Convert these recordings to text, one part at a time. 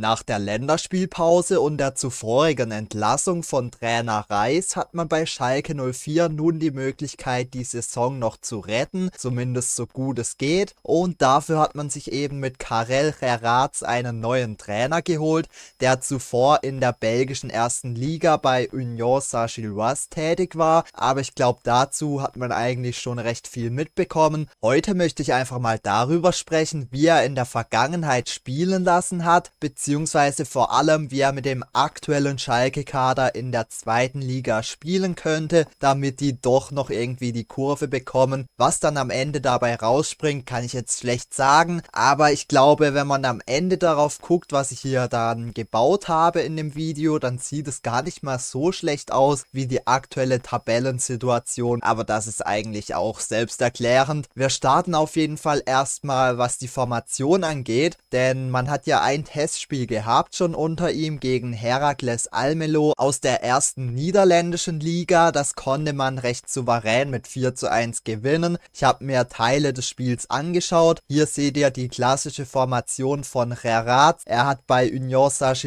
Nach der Länderspielpause und der zuvorigen Entlassung von Trainer Reis hat man bei Schalke 04 nun die Möglichkeit, die Saison noch zu retten, zumindest so gut es geht. Und dafür hat man sich eben mit Karel Herratz einen neuen Trainer geholt, der zuvor in der belgischen ersten Liga bei Union Saint-Gilloise tätig war. Aber ich glaube, dazu hat man eigentlich schon recht viel mitbekommen. Heute möchte ich einfach mal darüber sprechen, wie er in der Vergangenheit spielen lassen hat, beziehungsweise beziehungsweise vor allem, wie er mit dem aktuellen Schalke-Kader in der zweiten Liga spielen könnte, damit die doch noch irgendwie die Kurve bekommen. Was dann am Ende dabei rausspringt, kann ich jetzt schlecht sagen, aber ich glaube, wenn man am Ende darauf guckt, was ich hier dann gebaut habe in dem Video, dann sieht es gar nicht mal so schlecht aus wie die aktuelle Tabellensituation, aber das ist eigentlich auch selbsterklärend. Wir starten auf jeden Fall erstmal, was die Formation angeht, denn man hat ja ein Testspiel Spiel gehabt schon unter ihm gegen Herakles Almelo aus der ersten niederländischen Liga. Das konnte man recht souverän mit 4 zu 1 gewinnen. Ich habe mir Teile des Spiels angeschaut. Hier seht ihr die klassische Formation von Rerat. Er hat bei Union saint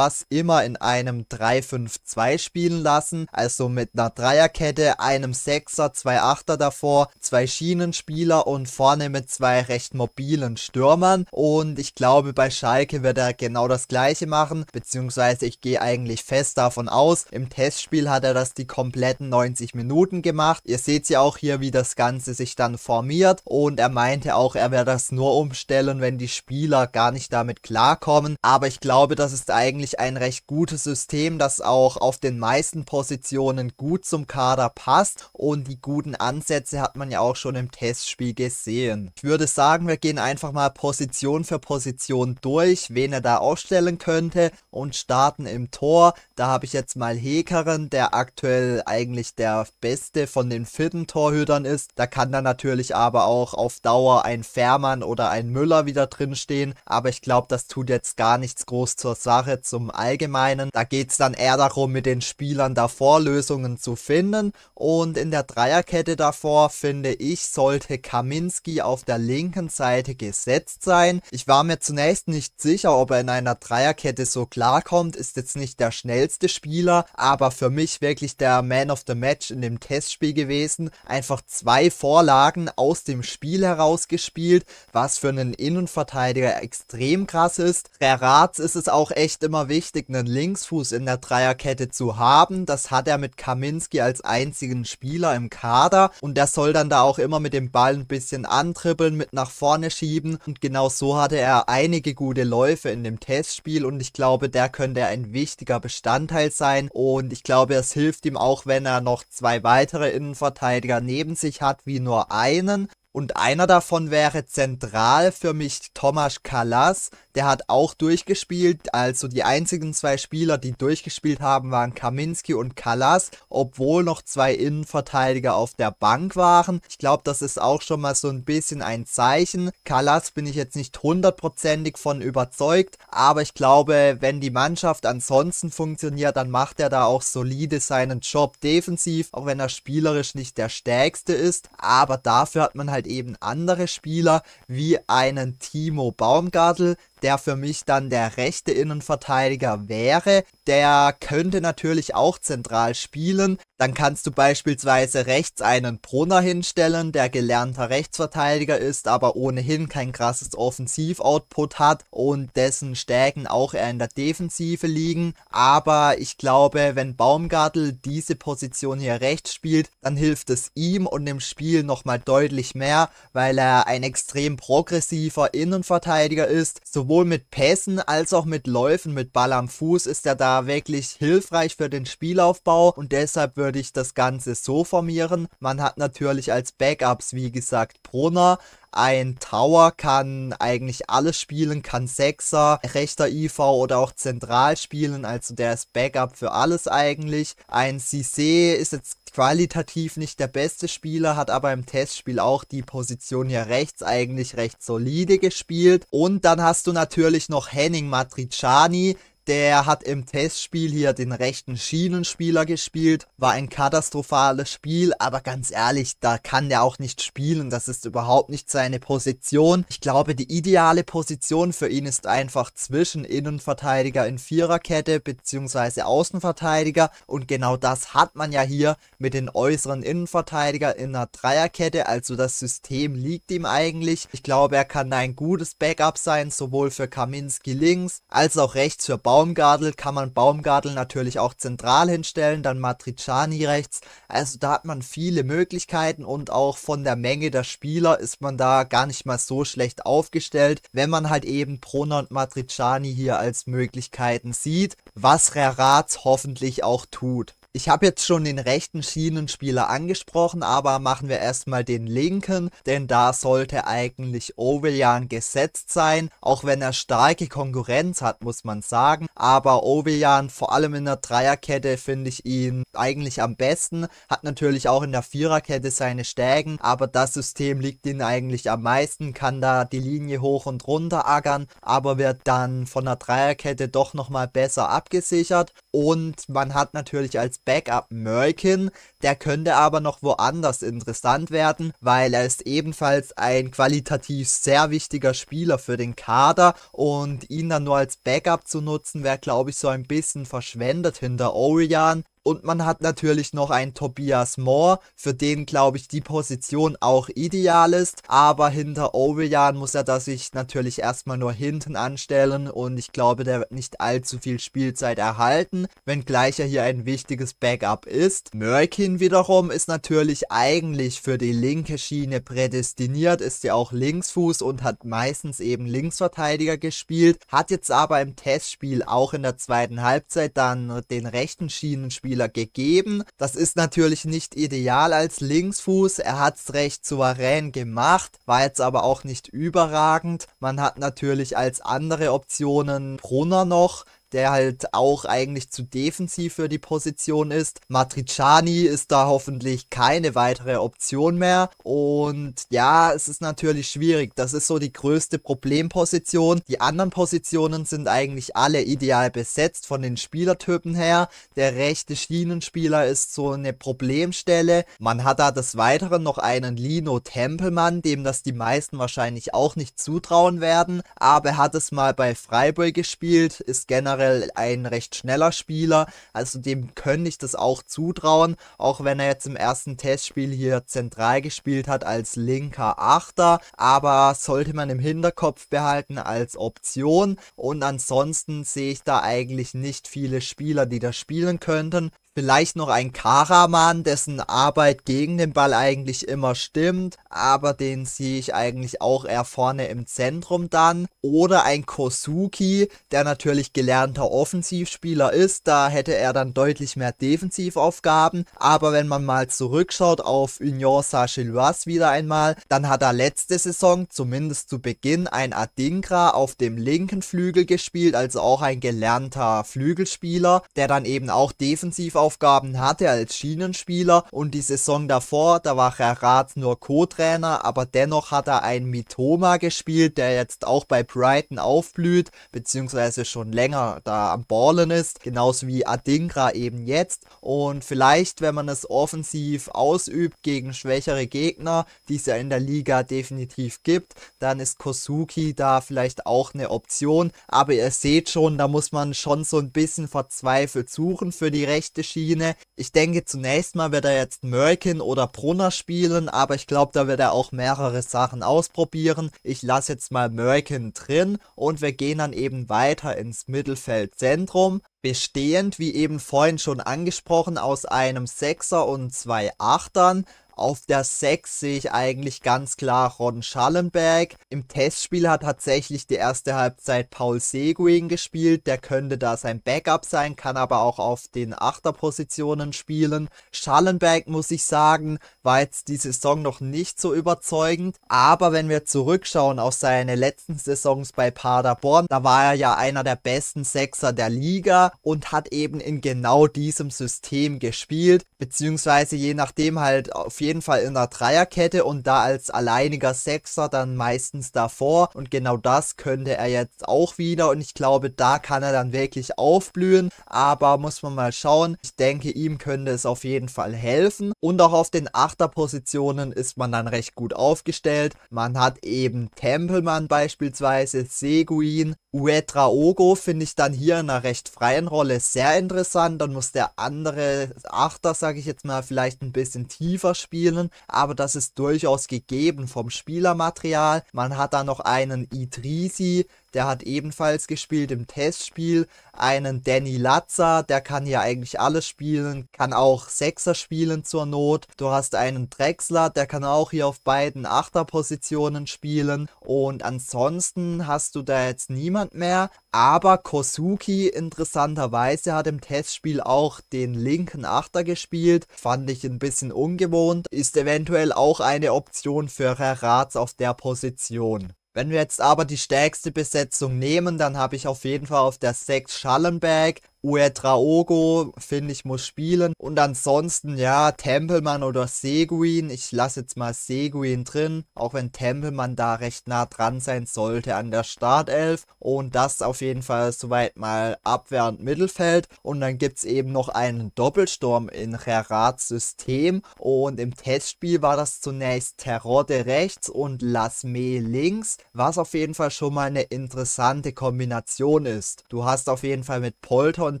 immer in einem 3-5-2 spielen lassen, also mit einer Dreierkette, einem Sechser, zwei Achter davor, zwei Schienenspieler und vorne mit zwei recht mobilen Stürmern. Und ich glaube, bei Schalke wird er genau das gleiche machen, beziehungsweise ich gehe eigentlich fest davon aus. Im Testspiel hat er das die kompletten 90 Minuten gemacht. Ihr seht ja auch hier, wie das Ganze sich dann formiert. Und er meinte auch, er werde das nur umstellen, wenn die Spieler gar nicht damit klarkommen. Aber ich glaube, das ist eigentlich ein recht gutes System, das auch auf den meisten Positionen gut zum Kader passt. Und die guten Ansätze hat man ja auch schon im Testspiel gesehen. Ich würde sagen, wir gehen einfach mal Position für Position durch, wen er da aufstellen könnte und starten im Tor. Da habe ich jetzt mal Hekeren, der aktuell eigentlich der beste von den vierten Torhütern ist. Da kann dann natürlich aber auch auf Dauer ein Fährmann oder ein Müller wieder drinstehen. Aber ich glaube, das tut jetzt gar nichts groß zur Sache zum Allgemeinen. Da geht es dann eher darum, mit den Spielern davor Lösungen zu finden. Und in der Dreierkette davor finde finde ich, sollte Kaminski auf der linken Seite gesetzt sein. Ich war mir zunächst nicht sicher, ob er in einer Dreierkette so klarkommt, ist jetzt nicht der schnellste Spieler, aber für mich wirklich der Man of the Match in dem Testspiel gewesen. Einfach zwei Vorlagen aus dem Spiel herausgespielt, was für einen Innenverteidiger extrem krass ist. Rerats ist es auch echt immer wichtig, einen Linksfuß in der Dreierkette zu haben. Das hat er mit Kaminski als einzigen Spieler im Kader und der soll dann da auch immer mit dem Ball ein bisschen antribbeln, mit nach vorne schieben. Und genau so hatte er einige gute Läufe in dem Testspiel. Und ich glaube, der könnte ein wichtiger Bestandteil sein. Und ich glaube, es hilft ihm auch, wenn er noch zwei weitere Innenverteidiger neben sich hat, wie nur einen. Und einer davon wäre zentral für mich Tomasz Kalas der hat auch durchgespielt. Also die einzigen zwei Spieler, die durchgespielt haben, waren Kaminski und Kalas, obwohl noch zwei Innenverteidiger auf der Bank waren. Ich glaube, das ist auch schon mal so ein bisschen ein Zeichen. Kalas bin ich jetzt nicht hundertprozentig von überzeugt, aber ich glaube, wenn die Mannschaft ansonsten funktioniert, dann macht er da auch solide seinen Job defensiv, auch wenn er spielerisch nicht der stärkste ist. Aber dafür hat man halt eben andere Spieler wie einen Timo Baumgartel, der für mich dann der rechte Innenverteidiger wäre der könnte natürlich auch zentral spielen. Dann kannst du beispielsweise rechts einen Brunner hinstellen, der gelernter Rechtsverteidiger ist, aber ohnehin kein krasses Offensiv-Output hat und dessen Stärken auch eher in der Defensive liegen. Aber ich glaube, wenn Baumgartel diese Position hier rechts spielt, dann hilft es ihm und dem Spiel nochmal deutlich mehr, weil er ein extrem progressiver Innenverteidiger ist. Sowohl mit Pässen als auch mit Läufen mit Ball am Fuß ist er da war wirklich hilfreich für den Spielaufbau und deshalb würde ich das Ganze so formieren. Man hat natürlich als Backups, wie gesagt, Brunner, ein Tower kann eigentlich alles spielen, kann Sechser, rechter IV oder auch zentral spielen, also der ist Backup für alles eigentlich. Ein Cissé ist jetzt qualitativ nicht der beste Spieler, hat aber im Testspiel auch die Position hier rechts eigentlich recht solide gespielt. Und dann hast du natürlich noch Henning Matriciani, der hat im Testspiel hier den rechten Schienenspieler gespielt. War ein katastrophales Spiel, aber ganz ehrlich, da kann der auch nicht spielen. Das ist überhaupt nicht seine Position. Ich glaube, die ideale Position für ihn ist einfach zwischen Innenverteidiger in Viererkette bzw. Außenverteidiger. Und genau das hat man ja hier mit den äußeren Innenverteidiger in einer Dreierkette. Also das System liegt ihm eigentlich. Ich glaube, er kann ein gutes Backup sein, sowohl für Kaminski links als auch rechts für Bau Baumgartel kann man Baumgartel natürlich auch zentral hinstellen, dann Matriciani rechts. Also da hat man viele Möglichkeiten und auch von der Menge der Spieler ist man da gar nicht mal so schlecht aufgestellt, wenn man halt eben Proner und Matriciani hier als Möglichkeiten sieht, was Reratz hoffentlich auch tut. Ich habe jetzt schon den rechten Schienenspieler angesprochen, aber machen wir erstmal den linken, denn da sollte eigentlich Oviljan gesetzt sein, auch wenn er starke Konkurrenz hat, muss man sagen. Aber Oviljan, vor allem in der Dreierkette, finde ich ihn eigentlich am besten. Hat natürlich auch in der Viererkette seine Stärken, aber das System liegt ihm eigentlich am meisten, kann da die Linie hoch und runter ackern, aber wird dann von der Dreierkette doch nochmal besser abgesichert. Und man hat natürlich als Backup Merkin der könnte aber noch woanders interessant werden, weil er ist ebenfalls ein qualitativ sehr wichtiger Spieler für den Kader und ihn dann nur als Backup zu nutzen, wäre glaube ich so ein bisschen verschwendet hinter Orian. Und man hat natürlich noch einen Tobias Moore, für den glaube ich die Position auch ideal ist. Aber hinter Orian muss er das sich natürlich erstmal nur hinten anstellen und ich glaube, der wird nicht allzu viel Spielzeit erhalten, wenngleich er hier ein wichtiges Backup ist. Merkin Putin wiederum ist natürlich eigentlich für die linke Schiene prädestiniert, ist ja auch Linksfuß und hat meistens eben Linksverteidiger gespielt, hat jetzt aber im Testspiel auch in der zweiten Halbzeit dann den rechten Schienenspieler gegeben. Das ist natürlich nicht ideal als Linksfuß, er hat es recht souverän gemacht, war jetzt aber auch nicht überragend. Man hat natürlich als andere Optionen Brunner noch, der halt auch eigentlich zu defensiv für die Position ist. Matriciani ist da hoffentlich keine weitere Option mehr. Und ja, es ist natürlich schwierig. Das ist so die größte Problemposition. Die anderen Positionen sind eigentlich alle ideal besetzt von den Spielertypen her. Der rechte Schienenspieler ist so eine Problemstelle. Man hat da des Weiteren noch einen Lino Tempelmann, dem das die meisten wahrscheinlich auch nicht zutrauen werden. Aber er hat es mal bei Freiburg gespielt, ist generell generell ein recht schneller Spieler. Also dem könnte ich das auch zutrauen, auch wenn er jetzt im ersten Testspiel hier zentral gespielt hat als linker Achter. Aber sollte man im Hinterkopf behalten als Option. Und ansonsten sehe ich da eigentlich nicht viele Spieler, die da spielen könnten. Vielleicht noch ein Karaman, dessen Arbeit gegen den Ball eigentlich immer stimmt, aber den sehe ich eigentlich auch eher vorne im Zentrum dann. Oder ein Kosuki, der natürlich gelernter Offensivspieler ist, da hätte er dann deutlich mehr Defensivaufgaben. Aber wenn man mal zurückschaut auf Union saint wieder einmal, dann hat er letzte Saison, zumindest zu Beginn, ein Adinkra auf dem linken Flügel gespielt, also auch ein gelernter Flügelspieler, der dann eben auch defensiv auf Aufgaben hatte als Schienenspieler und die Saison davor, da war Rarat nur Co-Trainer, aber dennoch hat er einen Mitoma gespielt, der jetzt auch bei Brighton aufblüht, beziehungsweise schon länger da am Ballen ist, genauso wie Adingra eben jetzt. Und vielleicht, wenn man es offensiv ausübt gegen schwächere Gegner, die es ja in der Liga definitiv gibt, dann ist Kosuki da vielleicht auch eine Option. Aber ihr seht schon, da muss man schon so ein bisschen verzweifelt suchen für die rechte Schiene. Ich denke, zunächst mal wird er jetzt Merkin oder Brunner spielen, aber ich glaube, da wird er auch mehrere Sachen ausprobieren. Ich lasse jetzt mal Merkin drin und wir gehen dann eben weiter ins Mittelfeldzentrum bestehend, wie eben vorhin schon angesprochen, aus einem Sechser und zwei Achtern. Auf der 6 sehe ich eigentlich ganz klar Ron Schallenberg. Im Testspiel hat tatsächlich die erste Halbzeit Paul Seguin gespielt. Der könnte da sein Backup sein, kann aber auch auf den Achterpositionen spielen. Schallenberg, muss ich sagen, war jetzt die Saison noch nicht so überzeugend. Aber wenn wir zurückschauen auf seine letzten Saisons bei Paderborn, da war er ja einer der besten Sechser der Liga und hat eben in genau diesem System gespielt. Beziehungsweise je nachdem halt auf jeden jeden Fall in der Dreierkette und da als alleiniger Sechser dann meistens davor. Und genau das könnte er jetzt auch wieder. Und ich glaube, da kann er dann wirklich aufblühen. Aber muss man mal schauen. Ich denke, ihm könnte es auf jeden Fall helfen. Und auch auf den Achterpositionen ist man dann recht gut aufgestellt. Man hat eben Tempelmann beispielsweise, Seguin, Uetra Ogo finde ich dann hier in einer recht freien Rolle sehr interessant. Dann muss der andere Achter, sage ich jetzt mal, vielleicht ein bisschen tiefer spielen spielen, aber das ist durchaus gegeben vom Spielermaterial. Man hat da noch einen Idrisi, der hat ebenfalls gespielt im Testspiel. Einen Danny Lazza, der kann hier eigentlich alles spielen, kann auch Sechser spielen zur Not. Du hast einen Drexler, der kann auch hier auf beiden Achterpositionen spielen. Und ansonsten hast du da jetzt niemand mehr. Aber Kosuki interessanterweise hat im Testspiel auch den linken Achter gespielt. Fand ich ein bisschen ungewohnt. Ist eventuell auch eine Option für Herr Ratz auf der Position. Wenn wir jetzt aber die stärkste Besetzung nehmen, dann habe ich auf jeden Fall auf der 6 Schallenberg, Uetraogo, finde ich, muss spielen. Und ansonsten, ja, Tempelmann oder Seguin. Ich lasse jetzt mal Seguin drin, auch wenn Tempelmann da recht nah dran sein sollte an der Startelf. Und das auf jeden Fall soweit mal Abwehr und Mittelfeld. Und dann gibt es eben noch einen Doppelsturm in Herrats System. Und im Testspiel war das zunächst Terrotte rechts und Lasme links, was auf jeden Fall schon mal eine interessante Kombination ist. Du hast auf jeden Fall mit Polter und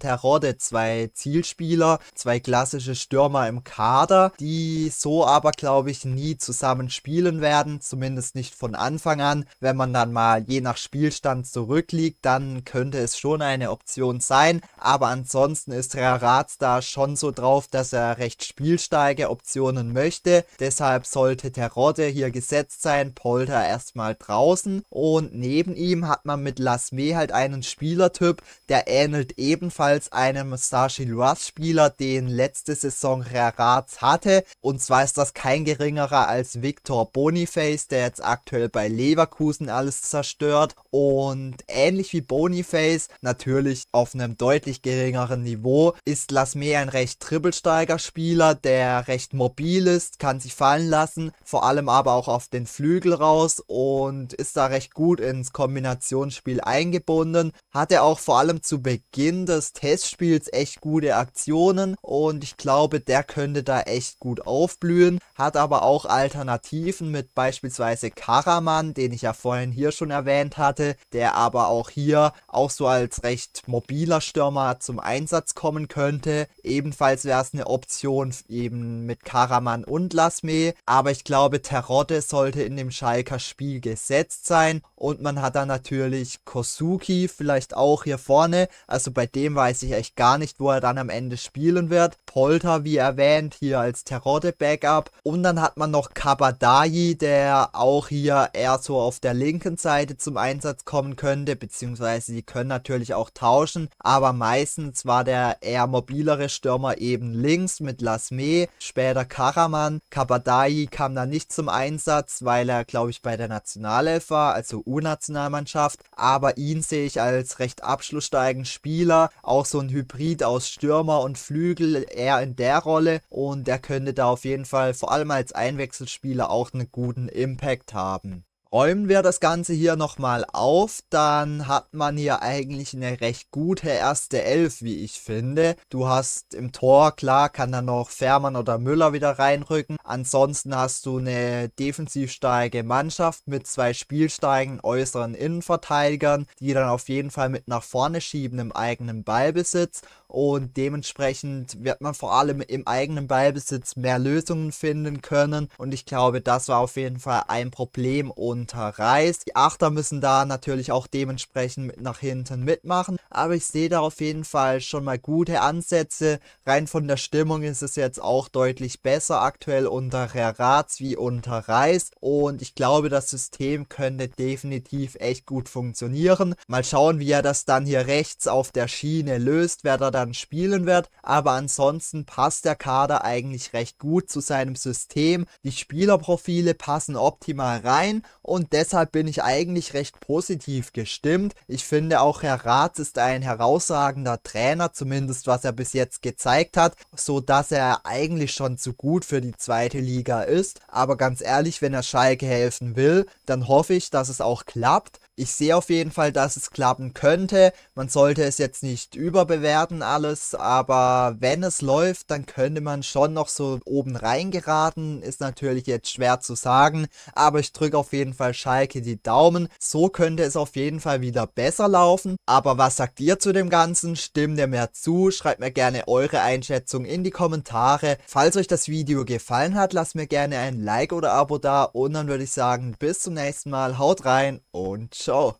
Terodde, zwei Zielspieler, zwei klassische Stürmer im Kader, die so aber, glaube ich, nie zusammen spielen werden, zumindest nicht von Anfang an. Wenn man dann mal je nach Spielstand zurückliegt, dann könnte es schon eine Option sein, aber ansonsten ist Raratz da schon so drauf, dass er recht spielsteige Optionen möchte, deshalb sollte Terodde hier gesetzt sein, Polter erstmal draußen und neben ihm hat man mit Lasme halt einen Spielertyp, der ähnelt ebenfalls ebenfalls einem Mustache Loise-Spieler, den letzte Saison Rarat hatte. Und zwar ist das kein geringerer als Victor Boniface, der jetzt aktuell bei Leverkusen alles zerstört. Und ähnlich wie Boniface, natürlich auf einem deutlich geringeren Niveau, ist Lasme ein recht trippelstarker Spieler, der recht mobil ist, kann sich fallen lassen, vor allem aber auch auf den Flügel raus und ist da recht gut ins Kombinationsspiel eingebunden. Hatte auch vor allem zu Beginn des Testspiels echt gute Aktionen und ich glaube, der könnte da echt gut aufblühen. Hat aber auch Alternativen mit beispielsweise Karaman, den ich ja vorhin hier schon erwähnt hatte hatte, der aber auch hier auch so als recht mobiler Stürmer zum Einsatz kommen könnte. Ebenfalls wäre es eine Option eben mit Karaman und Lasme, aber ich glaube, Terodde sollte in dem Schalker Spiel gesetzt sein und man hat dann natürlich Kosuki vielleicht auch hier vorne, also bei dem weiß ich echt gar nicht, wo er dann am Ende spielen wird. Polter, wie erwähnt, hier als Terodde-Backup und dann hat man noch Kabadayi, der auch hier eher so auf der linken Seite zum Einsatz Einsatz kommen könnte, beziehungsweise sie können natürlich auch tauschen, aber meistens war der eher mobilere Stürmer eben links mit Lasme, später Karaman. Kabadai kam da nicht zum Einsatz, weil er, glaube ich, bei der Nationalelf war, also U-Nationalmannschaft, aber ihn sehe ich als recht abschlusssteigen Spieler, auch so ein Hybrid aus Stürmer und Flügel, eher in der Rolle und er könnte da auf jeden Fall vor allem als Einwechselspieler auch einen guten Impact haben. Räumen wir das Ganze hier nochmal auf, dann hat man hier eigentlich eine recht gute erste Elf, wie ich finde. Du hast im Tor, klar, kann dann noch Fährmann oder Müller wieder reinrücken. Ansonsten hast du eine defensiv starke Mannschaft mit zwei spielsteigen äußeren Innenverteidigern, die dann auf jeden Fall mit nach vorne schieben im eigenen Ballbesitz. Und dementsprechend wird man vor allem im eigenen Ballbesitz mehr Lösungen finden können. Und ich glaube, das war auf jeden Fall ein Problem unter Reis. Die Achter müssen da natürlich auch dementsprechend mit nach hinten mitmachen. Aber ich sehe da auf jeden Fall schon mal gute Ansätze. Rein von der Stimmung ist es jetzt auch deutlich besser aktuell unter Rats wie unter Reis. Und ich glaube, das System könnte definitiv echt gut funktionieren. Mal schauen, wie er das dann hier rechts auf der Schiene löst, wer da dann spielen wird. Aber ansonsten passt der Kader eigentlich recht gut zu seinem System. Die Spielerprofile passen optimal rein und deshalb bin ich eigentlich recht positiv gestimmt. Ich finde auch Herr Ratz ist ein herausragender Trainer, zumindest was er bis jetzt gezeigt hat, so dass er eigentlich schon zu gut für die zweite Liga ist. Aber ganz ehrlich, wenn er Schalke helfen will, dann hoffe ich, dass es auch klappt ich sehe auf jeden Fall, dass es klappen könnte. Man sollte es jetzt nicht überbewerten alles, aber wenn es läuft, dann könnte man schon noch so oben reingeraten. Ist natürlich jetzt schwer zu sagen, aber ich drücke auf jeden Fall Schalke die Daumen. So könnte es auf jeden Fall wieder besser laufen. Aber was sagt ihr zu dem Ganzen? Stimmt ihr mir zu? Schreibt mir gerne eure Einschätzung in die Kommentare. Falls euch das Video gefallen hat, lasst mir gerne ein Like oder Abo da und dann würde ich sagen, bis zum nächsten Mal. Haut rein und ciao. so